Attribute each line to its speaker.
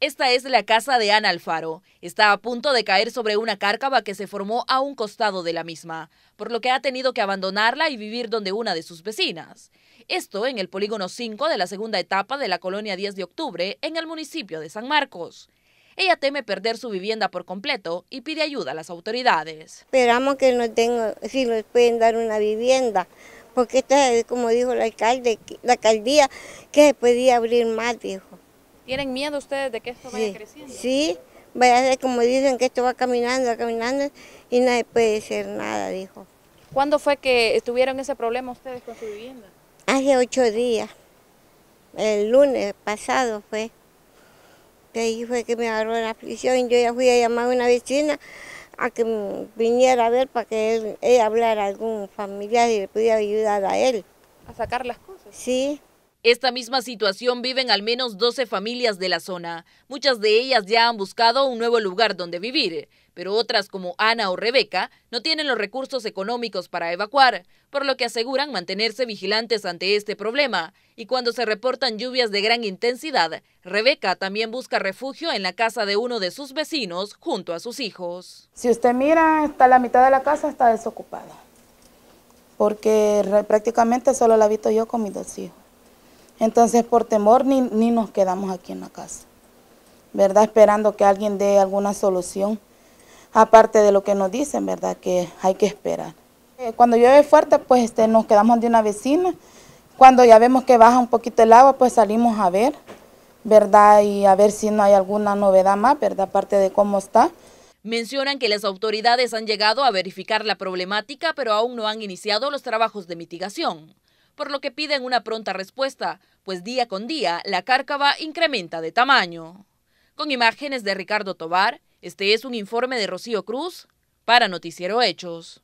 Speaker 1: Esta es la casa de Ana Alfaro. Está a punto de caer sobre una cárcava que se formó a un costado de la misma, por lo que ha tenido que abandonarla y vivir donde una de sus vecinas. Esto en el polígono 5 de la segunda etapa de la colonia 10 de octubre en el municipio de San Marcos. Ella teme perder su vivienda por completo y pide ayuda a las autoridades.
Speaker 2: Esperamos que nos den, si nos pueden dar una vivienda, porque esta es, como dijo el la alcaldía, que se podía abrir más, dijo.
Speaker 1: ¿Tienen miedo ustedes de que esto vaya creciendo?
Speaker 2: Sí, vaya a como dicen que esto va caminando, va caminando y nadie puede hacer nada, dijo. ¿Cuándo fue
Speaker 1: que tuvieron ese problema ustedes con su vivienda?
Speaker 2: Hace ocho días, el lunes pasado fue, que ahí fue que me agarró la aflicción, yo ya fui a llamar a una vecina a que viniera a ver para que él, hablara a algún familiar y le pudiera ayudar a él. ¿A sacar las cosas? Sí.
Speaker 1: Esta misma situación viven al menos 12 familias de la zona. Muchas de ellas ya han buscado un nuevo lugar donde vivir, pero otras como Ana o Rebeca no tienen los recursos económicos para evacuar, por lo que aseguran mantenerse vigilantes ante este problema. Y cuando se reportan lluvias de gran intensidad, Rebeca también busca refugio en la casa de uno de sus vecinos junto a sus hijos.
Speaker 3: Si usted mira, está la mitad de la casa está desocupada, porque prácticamente solo la habito yo con mis dos hijos. Entonces por temor ni, nos quedamos aquí en la casa, ¿verdad? Esperando que alguien dé alguna solución, aparte de lo que nos dicen, ¿verdad? Que hay que esperar. Eh, cuando llueve fuerte, pues este, nos quedamos de una vecina. Cuando ya vemos que baja un poquito el agua, pues salimos a ver, ¿verdad? Y a ver si no hay alguna novedad más, ¿verdad? Aparte de cómo está.
Speaker 1: Mencionan que las autoridades han llegado a verificar la problemática, pero aún no han iniciado los trabajos de mitigación por lo que piden una pronta respuesta, pues día con día la cárcava incrementa de tamaño. Con imágenes de Ricardo Tobar, este es un informe de Rocío Cruz para Noticiero Hechos.